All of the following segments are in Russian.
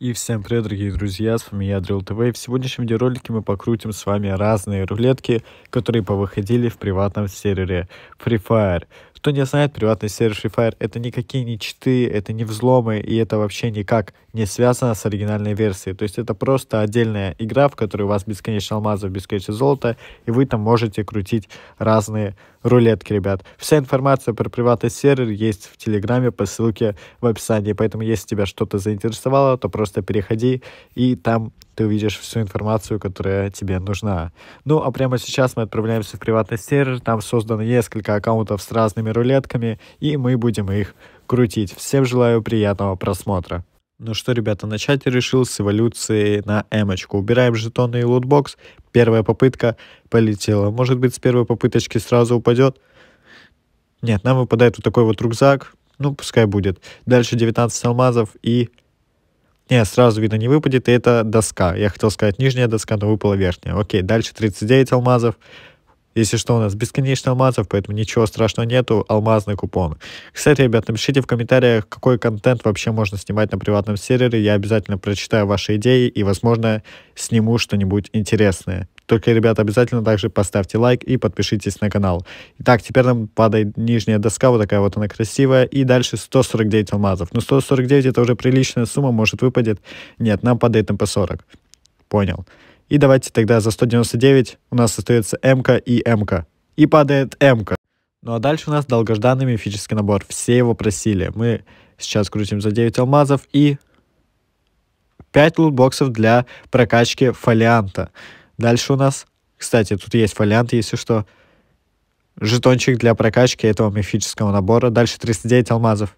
И всем привет, дорогие друзья, с вами я, Drill TV, в сегодняшнем видеоролике мы покрутим с вами разные рулетки, которые повыходили в приватном сервере Free Fire. Кто не знает, приватный сервис Fire, это никакие не читы, это не взломы, и это вообще никак не связано с оригинальной версией. То есть это просто отдельная игра, в которой у вас бесконечно алмазов, бесконечно золото и вы там можете крутить разные рулетки, ребят. Вся информация про приватный сервер есть в Телеграме по ссылке в описании, поэтому если тебя что-то заинтересовало, то просто переходи, и там ты увидишь всю информацию, которая тебе нужна. Ну, а прямо сейчас мы отправляемся в приватный сервер, там создано несколько аккаунтов с разными волшебными рулетками, и мы будем их крутить. Всем желаю приятного просмотра. Ну что, ребята, начать решил с эволюции на эмочку. Убираем жетоны и лутбокс. Первая попытка полетела. Может быть, с первой попыточки сразу упадет? Нет, нам выпадает вот такой вот рюкзак. Ну, пускай будет. Дальше 19 алмазов и... Не, сразу видно не выпадет, и это доска. Я хотел сказать нижняя доска, но выпала верхняя. Окей, дальше 39 алмазов. Если что, у нас бесконечно алмазов, поэтому ничего страшного нету, алмазный купон. Кстати, ребят, напишите в комментариях, какой контент вообще можно снимать на приватном сервере. Я обязательно прочитаю ваши идеи и, возможно, сниму что-нибудь интересное. Только, ребят, обязательно также поставьте лайк и подпишитесь на канал. Итак, теперь нам падает нижняя доска, вот такая вот она красивая, и дальше 149 алмазов. Ну, 149 это уже приличная сумма, может выпадет. Нет, нам падает МП-40. Понял. И давайте тогда за 199 у нас остается МК и МК. И падает МК. Ну а дальше у нас долгожданный мифический набор. Все его просили. Мы сейчас крутим за 9 алмазов и 5 лутбоксов для прокачки фолианта. Дальше у нас, кстати, тут есть фолиант, если что, жетончик для прокачки этого мифического набора. Дальше 39 алмазов.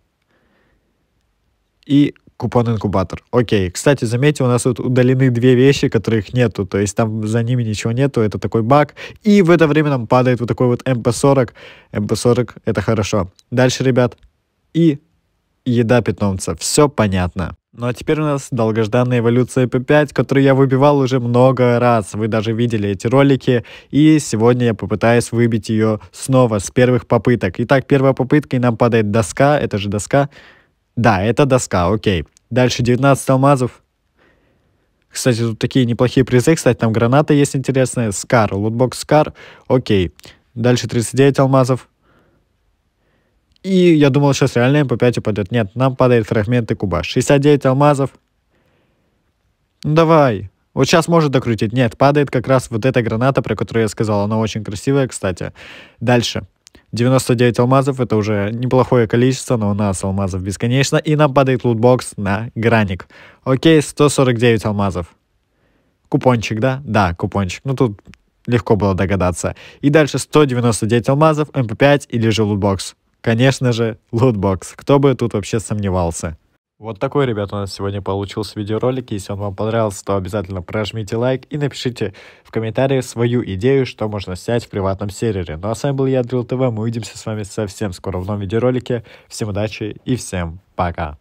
И купон-инкубатор. Окей. Кстати, заметьте, у нас тут удалены две вещи, которых нету. То есть там за ними ничего нету. Это такой баг. И в это время нам падает вот такой вот mp 40 mp 40 это хорошо. Дальше, ребят. И еда питомца. Все понятно. Ну а теперь у нас долгожданная эволюция P5, которую я выбивал уже много раз. Вы даже видели эти ролики. И сегодня я попытаюсь выбить ее снова с первых попыток. Итак, первая попытка, и нам падает доска. Это же доска. Да, это доска, окей. Дальше 19 алмазов. Кстати, тут такие неплохие призы. Кстати, там граната есть интересная. Скар, лутбокс Скар. Окей. Дальше 39 алмазов. И я думал, сейчас реально по 5 упадет. Нет, нам падает фрагменты куба. 69 алмазов. Ну давай. Вот сейчас может докрутить. Нет, падает как раз вот эта граната, про которую я сказал. Она очень красивая, кстати. Дальше. 99 алмазов — это уже неплохое количество, но у нас алмазов бесконечно, и нам падает лутбокс на граник. Окей, 149 алмазов. Купончик, да? Да, купончик. Ну, тут легко было догадаться. И дальше 199 алмазов, МП эм 5 или же лутбокс. Конечно же, лутбокс. Кто бы тут вообще сомневался. Вот такой, ребят, у нас сегодня получился видеоролик. Если он вам понравился, то обязательно прожмите лайк и напишите в комментариях свою идею, что можно снять в приватном сервере. Ну а с вами был я, Дрил ТВ. Мы увидимся с вами совсем скоро в новом видеоролике. Всем удачи и всем пока.